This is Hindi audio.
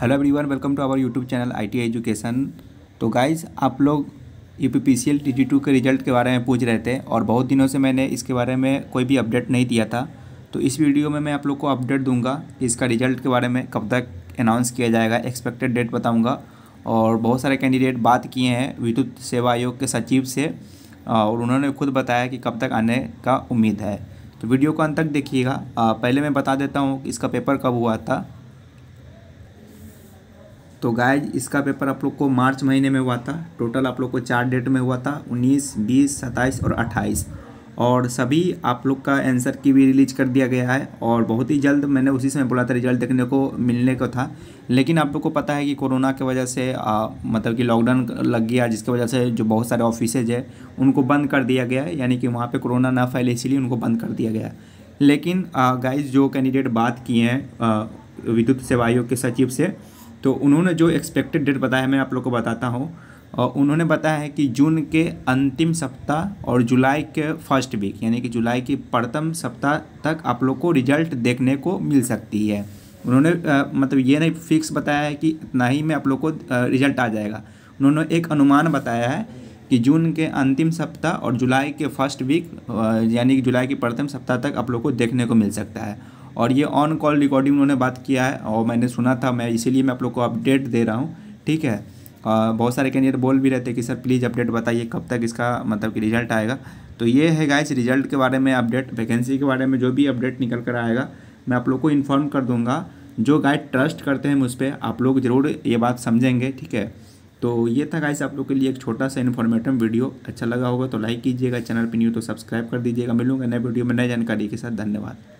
hello everyone welcome to our YouTube channel IT education तो गाइज आप लोग U P P S C L T two result के बारे में पूछ रहे थे और बहुत दिनों से मैंने इसके बारे में कोई भी अपडेट नहीं दिया था तो इस वीडियो में मैं आप लोग को अपडेट दूंगा कि इसका रिजल्ट के बारे में कब तक अनाउंस किया जाएगा एक्सपेक्टेड डेट बताऊँगा और बहुत सारे कैंडिडेट बात किए हैं विद्युत सेवा आयोग के सचिव से और उन्होंने खुद बताया कि कब तक आने का उम्मीद है तो वीडियो को अंत तक देखिएगा पहले मैं बता देता हूँ कि इसका पेपर कब हुआ था तो गाइज इसका पेपर आप लोग को मार्च महीने में हुआ था टोटल आप लोग को चार डेट में हुआ था उन्नीस बीस सत्ताईस और अट्ठाईस और सभी आप लोग का आंसर की भी रिलीज कर दिया गया है और बहुत ही जल्द मैंने उसी समय बोला था रिजल्ट देखने को मिलने को था लेकिन आप लोग को पता है कि कोरोना की वजह से आ, मतलब कि लॉकडाउन लग गया जिसकी वजह से जो बहुत सारे ऑफिसेज है उनको बंद कर दिया गया है यानी कि वहाँ पर कोरोना ना फैले इसीलिए उनको बंद कर दिया गया लेकिन गाइज जो कैंडिडेट बात किए हैं विद्युत सेवा आयोग के सचिव से तो उन्होंने जो एक्सपेक्टेड डेट बताया मैं आप लोग को बताता हूँ और उन्होंने बताया है कि जून के अंतिम सप्ताह और जुलाई के फर्स्ट वीक यानी कि जुलाई की प्रथम सप्ताह तक आप लोग को रिजल्ट देखने को मिल सकती है उन्होंने आ, मतलब ये नहीं फिक्स बताया है कि इतना ही में आप लोग को आ, रिजल्ट आ जाएगा उन्होंने एक अनुमान बताया है कि जून के अंतिम सप्ताह और जुलाई के फर्स्ट वीक यानी कि जुलाई के प्रथम सप्ताह तक आप लोग को देखने को मिल सकता है और ये ऑन कॉल रिकॉर्डिंग उन्होंने बात किया है और मैंने सुना था मैं इसीलिए मैं आप लोग को अपडेट दे रहा हूँ ठीक है बहुत सारे कैंडिडेट बोल भी रहे थे कि सर प्लीज़ अपडेट बताइए कब तक इसका मतलब कि रिजल्ट आएगा तो ये है गाइस रिजल्ट के बारे में अपडेट वैकेंसी के बारे में जो भी अपडेट निकल कर आएगा मैं आप लोग को इन्फॉर्म कर दूंगा जो गाइड ट्रस्ट करते हैं मुझ पर आप लोग ज़रूर ये बात समझेंगे ठीक है तो ये था गाइस आप लोग के लिए एक छोटा सा इन्फॉर्मेटिव वीडियो अच्छा लगा होगा तो लाइक कीजिएगा चैनल पर न्यू तो सब्सक्राइब कर दीजिएगा मिलूंगा नए वीडियो में नए जानकारी के साथ धन्यवाद